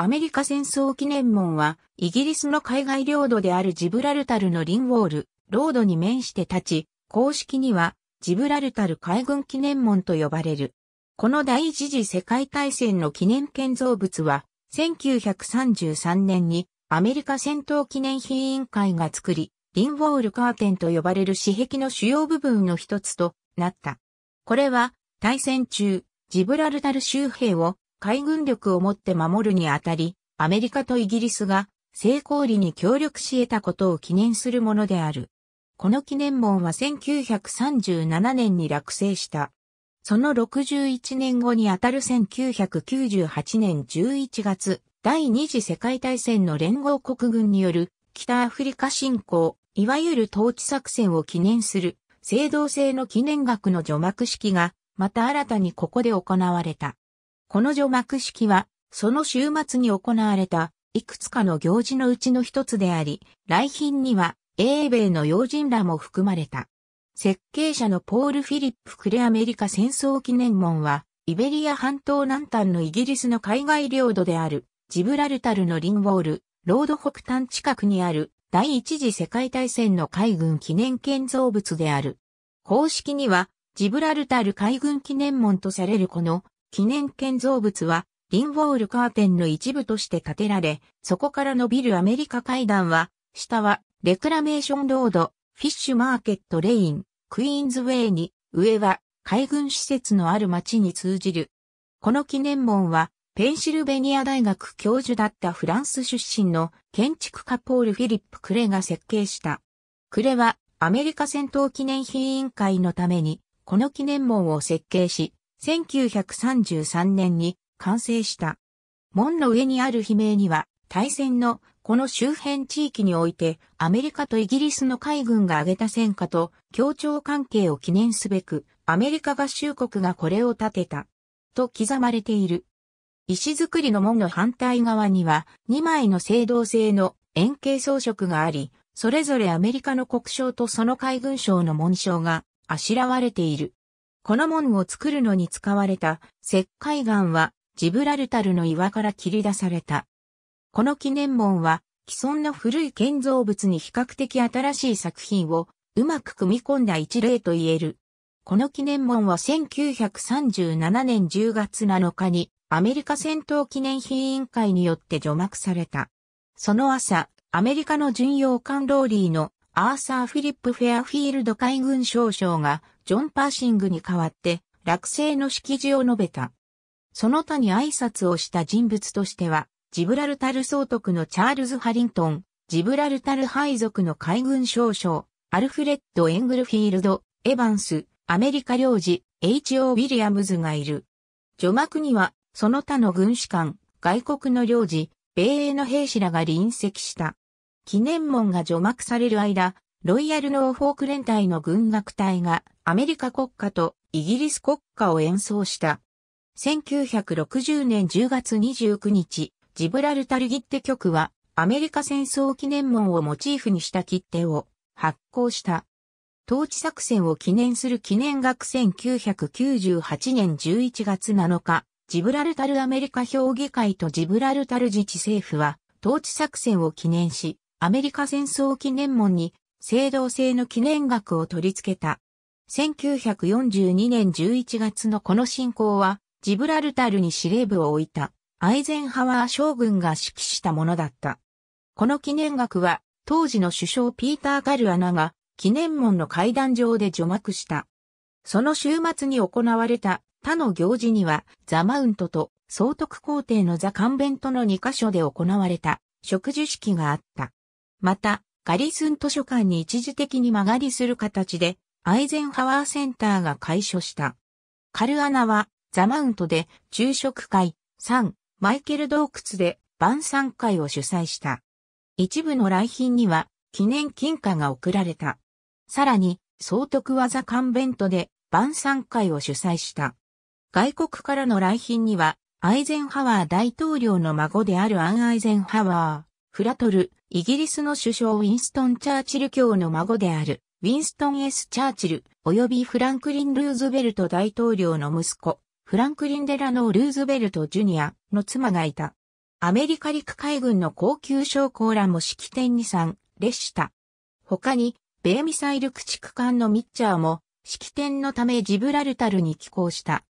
アメリカ戦争記念門は、イギリスの海外領土であるジブラルタルのリンウォール、ロードに面して立ち、公式には、ジブラルタル海軍記念門と呼ばれる。この第一次世界大戦の記念建造物は、1933年にアメリカ戦闘記念品委員会が作り、リンウォールカーテンと呼ばれる私壁の主要部分の一つとなった。これは、大戦中、ジブラルタル周辺を海軍力をもって守るにあたり、アメリカとイギリスが成功裏に協力し得たことを記念するものである。この記念門は1937年に落成した。その61年後にあたる1998年11月、第二次世界大戦の連合国軍による北アフリカ侵攻、いわゆる統治作戦を記念する、制動制の記念学の除幕式が、また新たにここで行われた。この除幕式は、その週末に行われた、いくつかの行事のうちの一つであり、来賓には、英米の要人らも含まれた。設計者のポール・フィリップ・クレアメリカ戦争記念門は、イベリア半島南端のイギリスの海外領土である、ジブラルタルのリンウォール、ロード北端近くにある、第一次世界大戦の海軍記念建造物である。公式には、ジブラルタル海軍記念門とされるこの記念建造物は、リンウォールカーテンの一部として建てられ、そこから伸びるアメリカ階段は、下は、レクラメーションロード、フィッシュマーケットレイン、クイーンズウェイに、上は、海軍施設のある町に通じる。この記念門は、ペンシルベニア大学教授だったフランス出身の建築家ポール・フィリップ・クレが設計した。クレはアメリカ戦闘記念品委員会のためにこの記念門を設計し、1933年に完成した。門の上にある悲鳴には、大戦のこの周辺地域においてアメリカとイギリスの海軍が挙げた戦果と協調関係を記念すべくアメリカ合衆国がこれを建てたと刻まれている。石造りの門の反対側には2枚の青銅製の円形装飾があり、それぞれアメリカの国章とその海軍章の紋章があしらわれている。この門を作るのに使われた石灰岩はジブラルタルの岩から切り出された。この記念門は既存の古い建造物に比較的新しい作品をうまく組み込んだ一例と言える。この記念門は1937年10月7日にアメリカ戦闘記念品委員会によって除幕された。その朝、アメリカの巡洋艦ローリーのアーサー・フィリップ・フェアフィールド海軍少将がジョン・パーシングに代わって落成の式辞を述べた。その他に挨拶をした人物としては、ジブラルタル総督のチャールズ・ハリントン、ジブラルタル配属の海軍少将、アルフレッド・エングルフィールド、エヴァンス、アメリカ領事、H.O. ウィリアムズがいる。除幕には、その他の軍士官、外国の領事、米英の兵士らが臨席した。記念門が除幕される間、ロイヤル・ノーフォーク連隊の軍楽隊がアメリカ国歌とイギリス国歌を演奏した。1960年10月29日、ジブラルタルギッテ局はアメリカ戦争記念門をモチーフにした切手を発行した。統治作戦を記念する記念学1998年11月7日、ジブラルタルアメリカ評議会とジブラルタル自治政府は統治作戦を記念し、アメリカ戦争記念門に青銅製の記念額を取り付けた。1942年11月のこの進行は、ジブラルタルに司令部を置いた、アイゼンハワー将軍が指揮したものだった。この記念額は、当時の首相ピーター・ガルアナが、記念門の階段上で除幕した。その週末に行われた他の行事には、ザ・マウントと総督皇帝のザ・カンベントの2カ所で行われた植樹式があった。また、ガリスン図書館に一時的に曲がりする形で、アイゼンハワーセンターが開所した。カルアナは、ザマウントで昼食会、3、マイケル洞窟で晩餐会を主催した。一部の来賓には、記念金貨が贈られた。さらに、総督技カンベントで晩餐会を主催した。外国からの来賓には、アイゼンハワー大統領の孫であるアン・アイゼンハワー、フラトル、イギリスの首相ウィンストン・チャーチル卿の孫である、ウィンストン・ S・ チャーチル、及びフランクリン・ルーズベルト大統領の息子、フランクリン・デラノー・ルーズベルト・ジュニアの妻がいた。アメリカ陸海軍の高級将校らも式典に参列した。他に、米ミサイル駆逐艦のミッチャーも、式典のためジブラルタルに寄港した。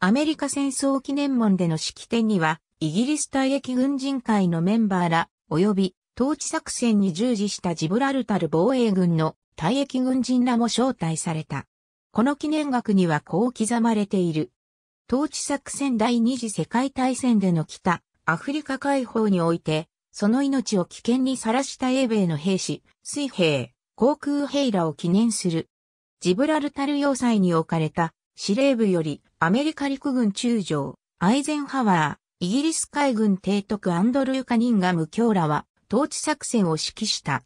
アメリカ戦争記念門での式典には、イギリス退役軍人会のメンバーら、及び統治作戦に従事したジブラルタル防衛軍の退役軍人らも招待された。この記念額にはこう刻まれている。統治作戦第二次世界大戦での北、アフリカ解放において、その命を危険にさらした英米の兵士、水兵、航空兵らを記念する。ジブラルタル要塞に置かれた司令部よりアメリカ陸軍中将、アイゼンハワー、イギリス海軍提督アンドルー・カニンガム卿らは統治作戦を指揮した。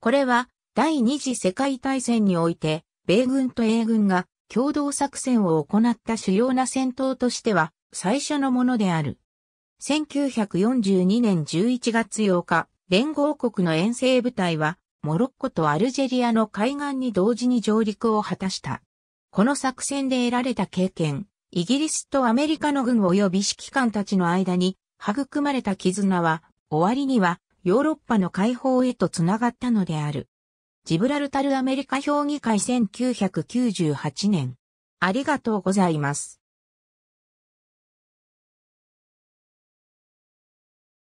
これは第二次世界大戦において、米軍と英軍が共同作戦を行った主要な戦闘としては最初のものである。1942年11月8日、連合国の遠征部隊は、モロッコとアルジェリアの海岸に同時に上陸を果たした。この作戦で得られた経験、イギリスとアメリカの軍及び指揮官たちの間に育まれた絆は、終わりにはヨーロッパの解放へとつながったのである。ジブラルタルアメリカ評議会1998年。ありがとうございます。